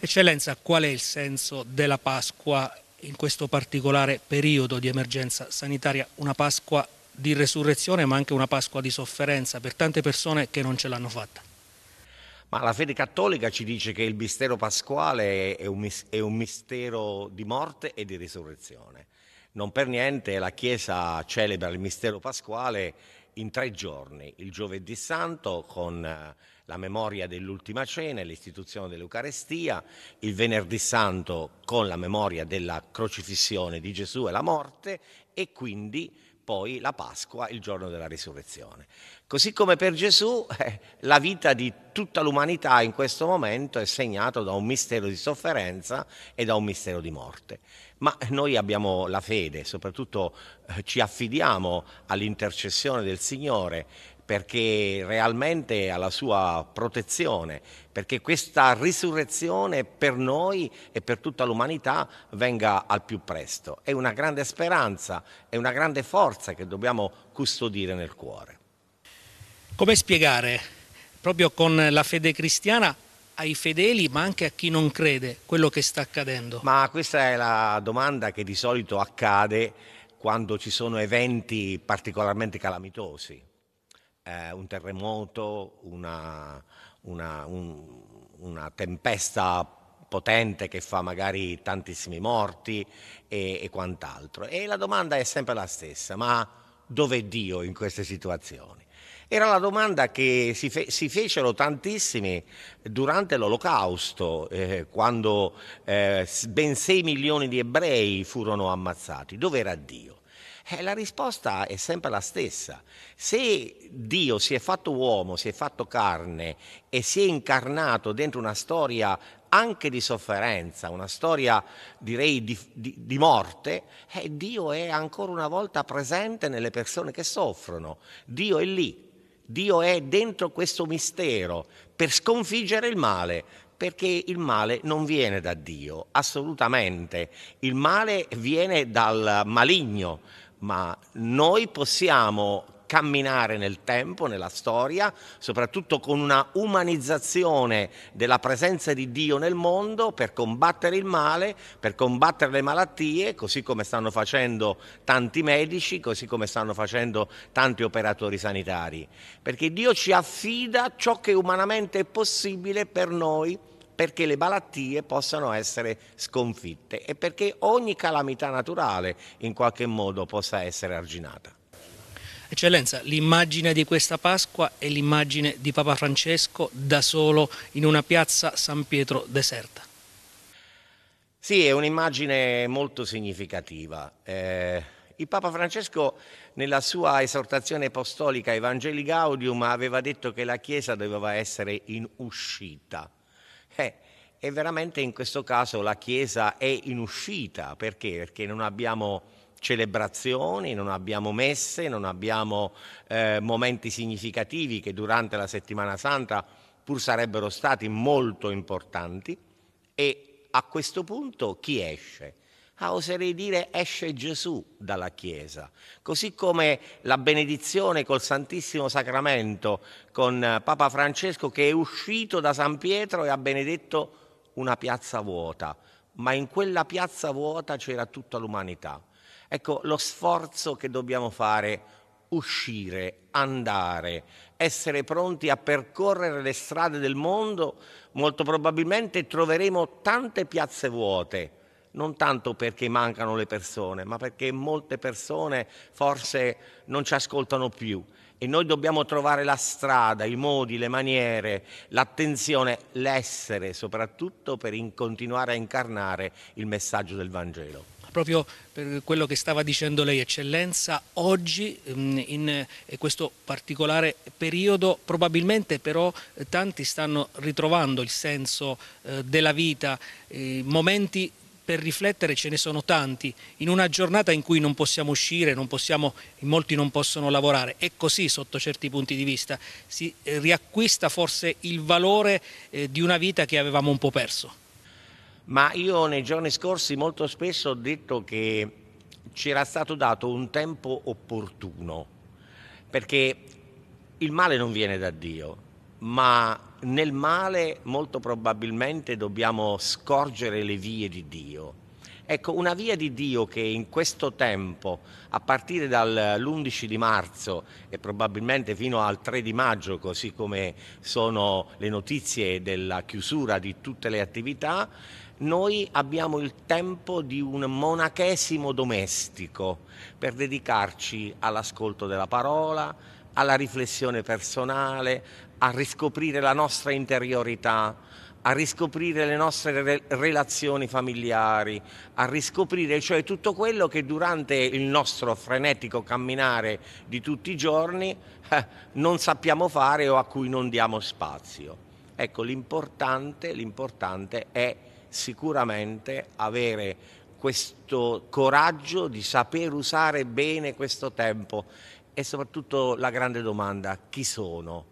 Eccellenza, qual è il senso della Pasqua in questo particolare periodo di emergenza sanitaria? Una Pasqua di resurrezione ma anche una Pasqua di sofferenza per tante persone che non ce l'hanno fatta. Ma la fede cattolica ci dice che il mistero pasquale è un, è un mistero di morte e di risurrezione. Non per niente la Chiesa celebra il mistero pasquale in tre giorni, il giovedì santo con eh, la memoria dell'ultima cena e l'istituzione dell'Eucarestia, il venerdì santo con la memoria della crocifissione di Gesù e la morte e quindi poi la Pasqua, il giorno della risurrezione. Così come per Gesù eh, la vita di tutta l'umanità in questo momento è segnata da un mistero di sofferenza e da un mistero di morte. Ma noi abbiamo la fede, soprattutto eh, ci affidiamo all'intercessione del Signore perché realmente alla sua protezione, perché questa risurrezione per noi e per tutta l'umanità venga al più presto. È una grande speranza, è una grande forza che dobbiamo custodire nel cuore. Come spiegare proprio con la fede cristiana ai fedeli ma anche a chi non crede quello che sta accadendo? Ma questa è la domanda che di solito accade quando ci sono eventi particolarmente calamitosi eh, un terremoto, una, una, un, una, tempesta potente che fa magari tantissimi morti e, e quant'altro. E la domanda è sempre la stessa, ma dov'è Dio in queste situazioni? Era la domanda che si, fe- si fecero tantissimi durante l'Olocausto, eh, quando eh, ben 6 milioni di ebrei furono ammazzati. Dove era Dio? Eh, la risposta è sempre la stessa. Se Dio si è fatto uomo, si è fatto carne e si è incarnato dentro una storia anche di sofferenza, una storia direi di, di, di morte, eh, Dio è ancora una volta presente nelle persone che soffrono. Dio è lì, Dio è dentro questo mistero per sconfiggere il male, perché il male non viene da Dio, assolutamente. Il male viene dal maligno, ma noi possiamo camminare nel tempo, nella storia, soprattutto con una umanizzazione della presenza di Dio nel mondo per combattere il male, per combattere le malattie, così come stanno facendo tanti medici, così come stanno facendo tanti operatori sanitari. Perché Dio ci affida ciò che umanamente è possibile per noi perché le malattie possano essere sconfitte e perché ogni calamità naturale in qualche modo possa essere arginata. Eccellenza, l'immagine di questa Pasqua è l'immagine di Papa Francesco da solo in una piazza San Pietro deserta. Sì, è un'immagine molto significativa. Eh, il Papa Francesco nella sua esortazione apostolica Evangelii Gaudium aveva detto che la Chiesa doveva essere in uscita. Eh, e veramente in questo caso la Chiesa è in uscita, perché? Perché non abbiamo celebrazioni, non abbiamo messe, non abbiamo eh, momenti significativi che durante la settimana santa pur sarebbero stati molto importanti e a questo punto chi esce? Ah, oserei dire esce Gesù dalla Chiesa, così come la benedizione col Santissimo Sacramento con eh, Papa Francesco che è uscito da San Pietro e ha benedetto una piazza vuota, ma in quella piazza vuota c'era tutta l'umanità Ecco lo sforzo che dobbiamo fare, uscire, andare, essere pronti a percorrere le strade del mondo, molto probabilmente troveremo tante piazze vuote, non tanto perché mancano le persone, ma perché molte persone forse non ci ascoltano più e noi dobbiamo trovare la strada, i modi, le maniere, l'attenzione, l'essere soprattutto per continuare a incarnare il messaggio del Vangelo proprio per quello che stava dicendo lei eccellenza, oggi mm, in eh, questo particolare periodo probabilmente però eh, tanti stanno ritrovando il senso eh, della vita, momenti per riflettere ce ne sono tanti, in una giornata in cui non possiamo uscire, non possiamo, molti non possono lavorare, è così sotto certi punti di vista, si riacquista forse il valore di una vita che avevamo un po' perso ma io nei giorni scorsi molto spesso ho detto che c'era stato dato un tempo opportuno, perché il male non viene da Dio, ma nel male molto probabilmente dobbiamo scorgere le vie di Dio. Ecco, una via di Dio che in questo tempo, a partire dall'11 di marzo e probabilmente fino al 3 di maggio, così come sono le notizie della chiusura di tutte le attività, noi abbiamo il tempo di un monachesimo domestico per dedicarci all'ascolto della parola, alla riflessione personale, a riscoprire la nostra interiorità, a riscoprire le nostre re- relazioni familiari, a riscoprire cioè tutto quello che durante il nostro frenetico camminare di tutti i giorni eh, non sappiamo fare o a cui non diamo spazio. Ecco, l'importante, l'importante è sicuramente avere questo coraggio di saper usare bene questo tempo e soprattutto la grande domanda chi sono,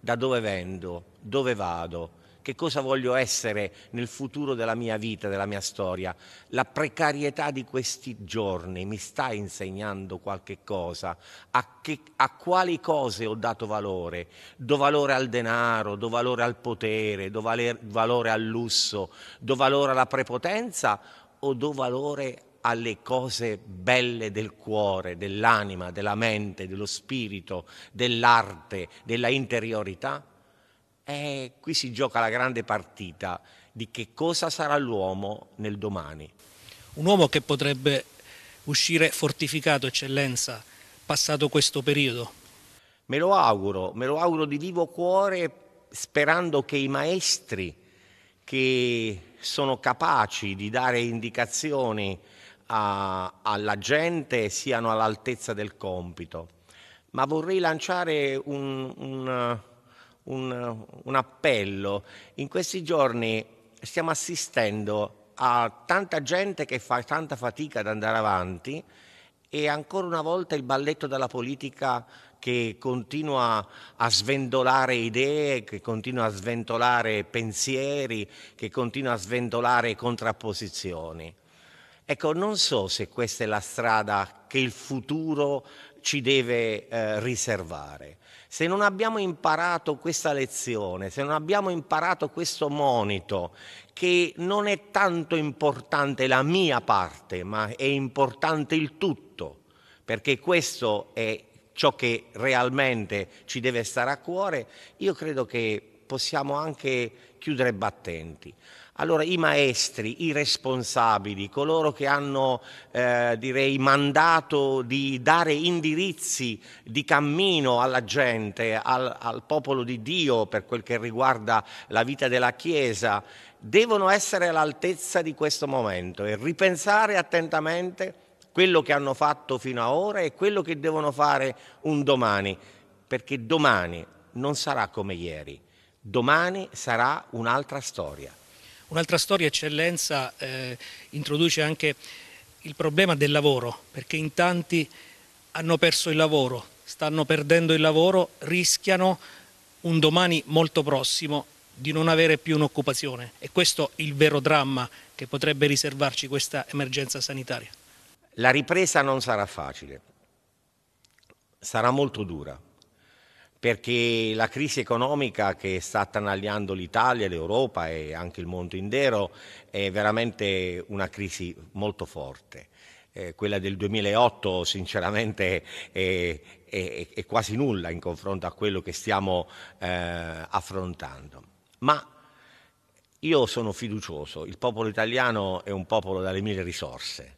da dove vendo, dove vado che cosa voglio essere nel futuro della mia vita, della mia storia. La precarietà di questi giorni mi sta insegnando qualche cosa, a, che, a quali cose ho dato valore. Do valore al denaro, do valore al potere, do valer, valore al lusso, do valore alla prepotenza o do valore alle cose belle del cuore, dell'anima, della mente, dello spirito, dell'arte, della interiorità? E eh, qui si gioca la grande partita di che cosa sarà l'uomo nel domani. Un uomo che potrebbe uscire fortificato, eccellenza, passato questo periodo. Me lo auguro, me lo auguro di vivo cuore, sperando che i maestri che sono capaci di dare indicazioni a, alla gente siano all'altezza del compito. Ma vorrei lanciare un, un un, un appello. In questi giorni stiamo assistendo a tanta gente che fa tanta fatica ad andare avanti e ancora una volta il balletto della politica che continua a sventolare idee, che continua a sventolare pensieri, che continua a sventolare contrapposizioni. Ecco, non so se questa è la strada che il futuro ci deve eh, riservare. Se non abbiamo imparato questa lezione, se non abbiamo imparato questo monito, che non è tanto importante la mia parte, ma è importante il tutto, perché questo è ciò che realmente ci deve stare a cuore, io credo che possiamo anche chiudere battenti. Allora i maestri, i responsabili, coloro che hanno eh, direi mandato di dare indirizzi di cammino alla gente, al, al popolo di Dio per quel che riguarda la vita della Chiesa, devono essere all'altezza di questo momento e ripensare attentamente quello che hanno fatto fino ad ora e quello che devono fare un domani, perché domani non sarà come ieri, domani sarà un'altra storia. Un'altra storia, eccellenza, eh, introduce anche il problema del lavoro, perché in tanti hanno perso il lavoro, stanno perdendo il lavoro, rischiano un domani molto prossimo di non avere più un'occupazione e questo è il vero dramma che potrebbe riservarci questa emergenza sanitaria. La ripresa non sarà facile, sarà molto dura perché la crisi economica che sta attanagliando l'Italia, l'Europa e anche il mondo intero è veramente una crisi molto forte. Eh, quella del 2008 sinceramente è, è, è, quasi nulla in confronto a quello che stiamo eh, affrontando. Ma io sono fiducioso, il popolo italiano è un popolo dalle mille risorse,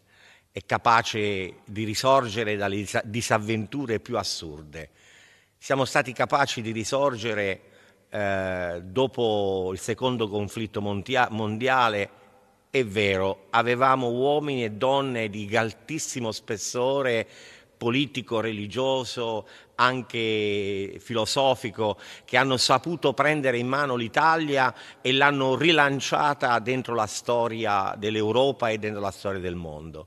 è capace di risorgere dalle disavventure più assurde siamo stati capaci di risorgere eh, dopo il secondo conflitto mondia- mondiale, è vero, avevamo uomini e donne di altissimo spessore politico, religioso, anche filosofico, che hanno saputo prendere in mano l'Italia e l'hanno rilanciata dentro la storia dell'Europa e dentro la storia del mondo.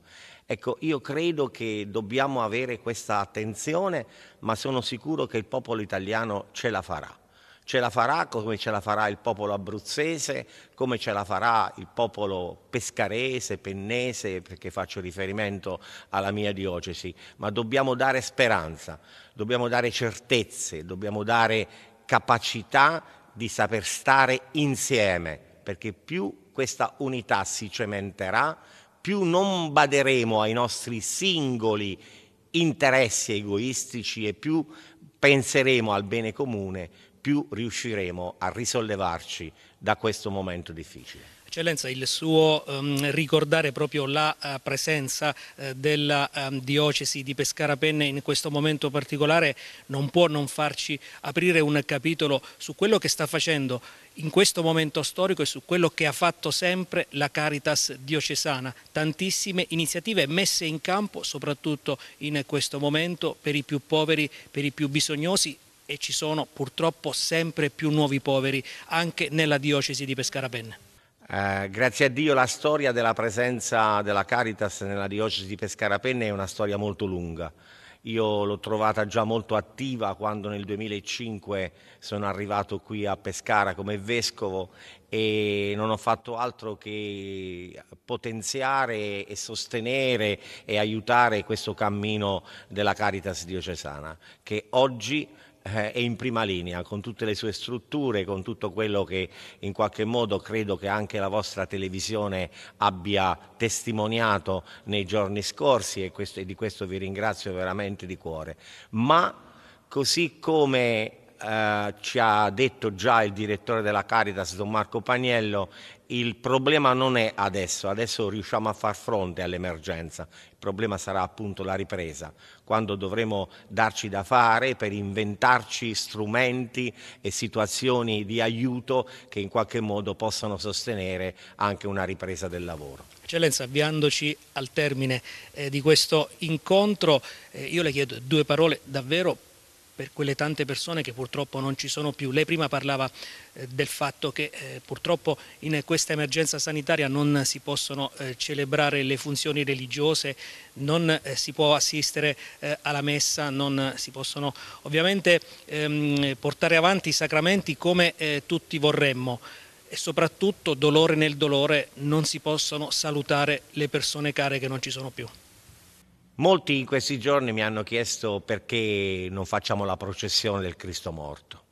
Ecco, io credo che dobbiamo avere questa attenzione, ma sono sicuro che il popolo italiano ce la farà. Ce la farà come ce la farà il popolo abruzzese, come ce la farà il popolo pescarese, pennese, perché faccio riferimento alla mia diocesi, ma dobbiamo dare speranza, dobbiamo dare certezze, dobbiamo dare capacità di saper stare insieme, perché più questa unità si cementerà, più non baderemo ai nostri singoli interessi egoistici e più penseremo al bene comune, più riusciremo a risollevarci da questo momento difficile. Eccellenza, il suo um, ricordare proprio la uh, presenza uh, della um, diocesi di Pescara Penne in questo momento particolare non può non farci aprire un capitolo su quello che sta facendo in questo momento storico e su quello che ha fatto sempre la Caritas diocesana, tantissime iniziative messe in campo soprattutto in questo momento per i più poveri, per i più bisognosi e ci sono purtroppo sempre più nuovi poveri anche nella diocesi di Pescara Penne. Eh, grazie a Dio la storia della presenza della Caritas nella diocesi di Pescara Pescarapenne è una storia molto lunga. Io l'ho trovata già molto attiva quando nel 2005 sono arrivato qui a Pescara come vescovo e non ho fatto altro che potenziare e sostenere e aiutare questo cammino della Caritas diocesana che oggi eh, è in prima linea con tutte le sue strutture, con tutto quello che in qualche modo credo che anche la vostra televisione abbia testimoniato nei giorni scorsi e, questo, e di questo vi ringrazio veramente di cuore. Ma così come eh, ci ha detto già il direttore della Caritas, Don Marco Paniello, il problema non è adesso, adesso riusciamo a far fronte all'emergenza, il problema sarà appunto la ripresa, quando dovremo darci da fare per inventarci strumenti e situazioni di aiuto che in qualche modo possano sostenere anche una ripresa del lavoro. Eccellenza, avviandoci al termine eh, di questo incontro, eh, io le chiedo due parole davvero per quelle tante persone che purtroppo non ci sono più. Lei prima parlava eh, del fatto che eh, purtroppo in questa emergenza sanitaria non si possono eh, celebrare le funzioni religiose, non si può assistere alla messa, non si possono ovviamente ehm, portare avanti i sacramenti come tutti vorremmo e soprattutto dolore nel dolore non si possono salutare le persone care che non ci sono più. Molti in questi giorni mi hanno chiesto perché non facciamo la processione del Cristo morto.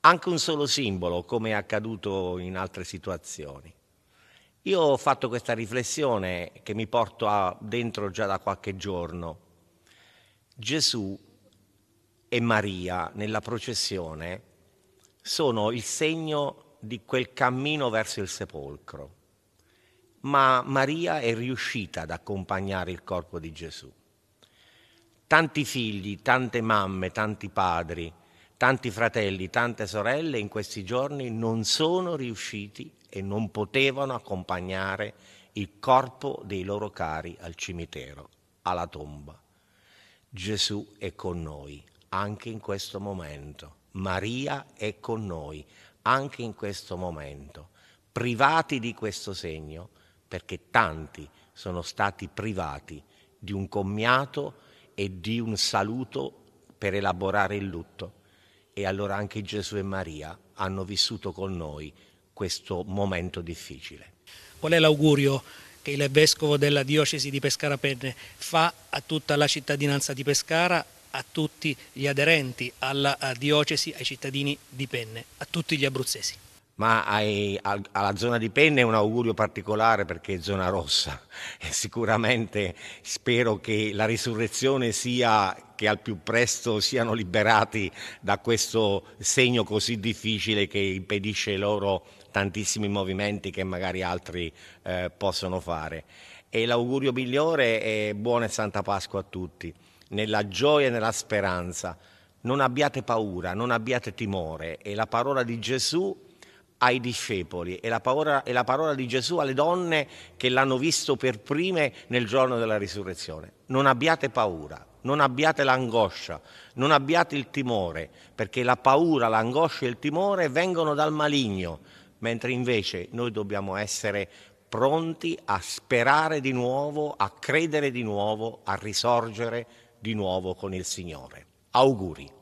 Anche un solo simbolo, come è accaduto in altre situazioni. Io ho fatto questa riflessione che mi porto a, dentro già da qualche giorno. Gesù e Maria nella processione sono il segno di quel cammino verso il sepolcro ma Maria è riuscita ad accompagnare il corpo di Gesù. Tanti figli, tante mamme, tanti padri, tanti fratelli, tante sorelle in questi giorni non sono riusciti e non potevano accompagnare il corpo dei loro cari al cimitero, alla tomba. Gesù è con noi anche in questo momento. Maria è con noi anche in questo momento. Privati di questo segno, perché tanti sono stati privati di un commiato e di un saluto per elaborare il lutto. E allora anche Gesù e Maria hanno vissuto con noi questo momento difficile. Qual è l'augurio che il vescovo della diocesi di Pescara Penne fa a tutta la cittadinanza di Pescara, a tutti gli aderenti alla diocesi, ai cittadini di Penne, a tutti gli abruzzesi? ma ai, al, alla zona di Penne un augurio particolare perché è zona rossa e sicuramente spero che la risurrezione sia che al più presto siano liberati da questo segno così difficile che impedisce loro tantissimi movimenti che magari altri eh, possono fare. E l'augurio migliore è buona e santa Pasqua a tutti, nella gioia e nella speranza. Non abbiate paura, non abbiate timore e la parola di Gesù ai discepoli e la, parola, e la parola di Gesù alle donne che l'hanno visto per prime nel giorno della risurrezione. Non abbiate paura, non abbiate l'angoscia, non abbiate il timore, perché la paura, l'angoscia e il timore vengono dal maligno, mentre invece noi dobbiamo essere pronti a sperare di nuovo, a credere di nuovo, a risorgere di nuovo con il Signore. Auguri.